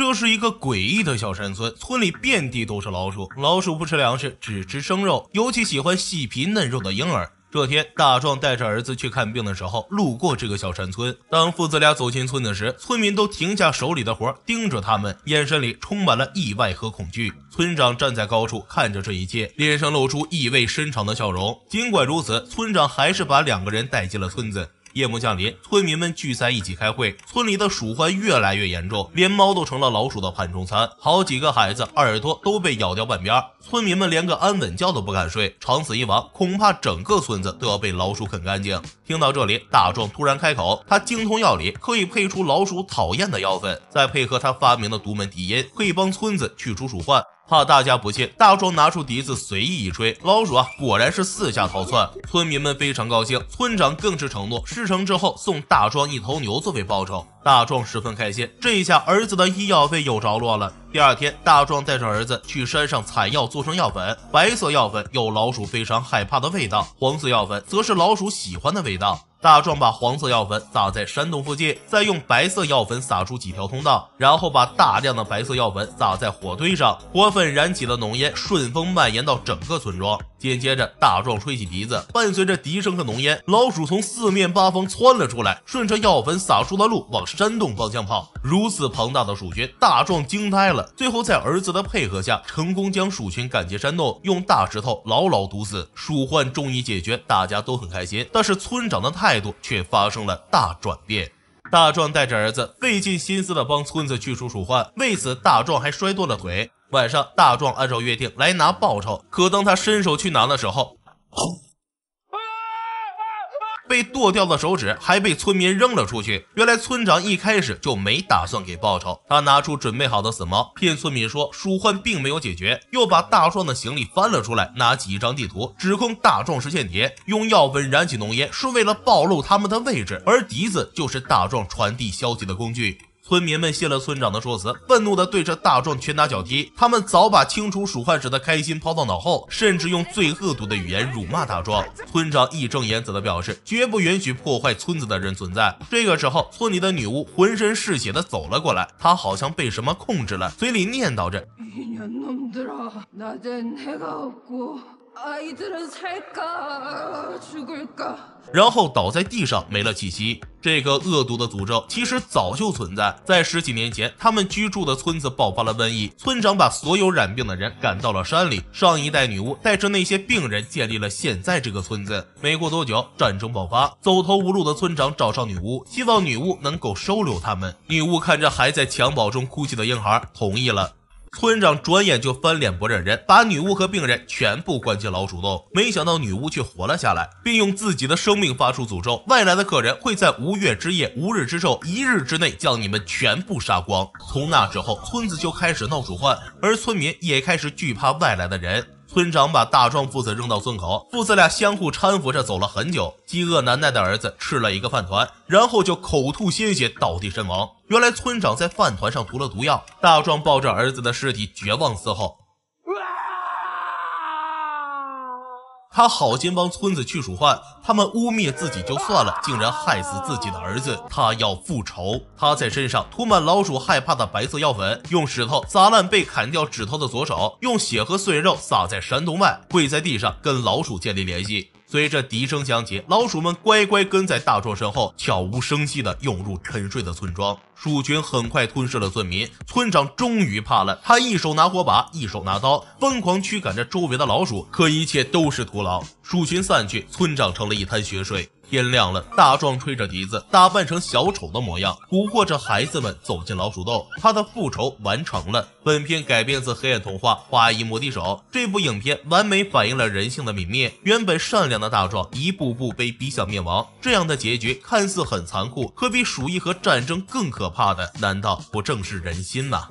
这是一个诡异的小山村，村里遍地都是老鼠，老鼠不吃粮食，只吃生肉，尤其喜欢细皮嫩肉的婴儿。这天，大壮带着儿子去看病的时候，路过这个小山村。当父子俩走进村子时，村民都停下手里的活，盯着他们，眼神里充满了意外和恐惧。村长站在高处看着这一切，脸上露出意味深长的笑容。尽管如此，村长还是把两个人带进了村子。夜幕降临，村民们聚在一起开会。村里的鼠患越来越严重，连猫都成了老鼠的盘中餐。好几个孩子耳朵都被咬掉半边，村民们连个安稳觉都不敢睡。长此以往，恐怕整个村子都要被老鼠啃干净。听到这里，大壮突然开口：“他精通药理，可以配出老鼠讨厌的药粉，再配合他发明的独门笛音，可以帮村子去除鼠患。”怕大家不信，大壮拿出笛子随意一吹，老鼠啊，果然是四下逃窜。村民们非常高兴，村长更是承诺，事成之后送大壮一头牛作为报酬。大壮十分开心，这一下儿子的医药费有着落了。第二天，大壮带着儿子去山上采药，做成药粉。白色药粉有老鼠非常害怕的味道，黄色药粉则是老鼠喜欢的味道。大壮把黄色药粉撒在山洞附近，再用白色药粉撒出几条通道，然后把大量的白色药粉撒在火堆上，火粉燃起了浓烟，顺风蔓延到整个村庄。紧接着，大壮吹起笛子，伴随着笛声和浓烟，老鼠从四面八方窜了出来，顺着药粉撒出的路往山洞方向跑。如此庞大的鼠群，大壮惊呆了。最后，在儿子的配合下，成功将鼠群赶进山洞，用大石头牢牢堵死。鼠患终于解决，大家都很开心。但是村长的态度却发生了大转变。大壮带着儿子费尽心思地帮村子去除鼠患，为此大壮还摔断了腿。晚上，大壮按照约定来拿报酬，可当他伸手去拿的时候，被剁掉的手指还被村民扔了出去。原来村长一开始就没打算给报酬，他拿出准备好的死猫，骗村民说鼠患并没有解决，又把大壮的行李翻了出来，拿起一张地图，指控大壮是间谍，用药粉燃起浓烟是为了暴露他们的位置，而笛子就是大壮传递消息的工具。村民们信了村长的说辞，愤怒地对着大壮拳打脚踢。他们早把清除鼠患时的开心抛到脑后，甚至用最恶毒的语言辱骂大壮。村长义正言辞地表示，绝不允许破坏村子的人存在。这个时候，村里的女巫浑身是血地走了过来，她好像被什么控制了，嘴里念叨着。然后倒在地上没了气息。这个恶毒的诅咒其实早就存在，在十几年前，他们居住的村子爆发了瘟疫，村长把所有染病的人赶到了山里。上一代女巫带着那些病人建立了现在这个村子。没过多久，战争爆发，走投无路的村长找上女巫，希望女巫能够收留他们。女巫看着还在襁褓中哭泣的婴孩，同意了。村长转眼就翻脸不认人，把女巫和病人全部关进老鼠洞。没想到女巫却活了下来，并用自己的生命发出诅咒：外来的客人会在无月之夜、无日之昼、一日之内将你们全部杀光。从那之后，村子就开始闹鼠患，而村民也开始惧怕外来的人。村长把大壮父子扔到村口，父子俩相互搀扶着走了很久。饥饿难耐的儿子吃了一个饭团，然后就口吐鲜血，倒地身亡。原来村长在饭团上涂了毒药。大壮抱着儿子的尸体，绝望嘶吼。他好心帮村子去鼠患，他们污蔑自己就算了，竟然害死自己的儿子，他要复仇。他在身上涂满老鼠害怕的白色药粉，用石头砸烂被砍掉指头的左手，用血和碎肉撒在山洞外，跪在地上跟老鼠建立联系。随着笛声响起，老鼠们乖乖跟在大壮身后，悄无声息地涌入沉睡的村庄。鼠群很快吞噬了村民，村长终于怕了，他一手拿火把，一手拿刀，疯狂驱赶着周围的老鼠。可一切都是徒劳，鼠群散去，村长成了一滩血水。天亮了，大壮吹着笛子，打扮成小丑的模样，蛊惑着孩子们走进老鼠洞。他的复仇完成了。本片改编自黑暗童话《花衣魔笛手》。这部影片完美反映了人性的泯灭。原本善良的大壮，一步步被逼向灭亡。这样的结局看似很残酷，可比鼠疫和战争更可怕的，难道不正是人心吗？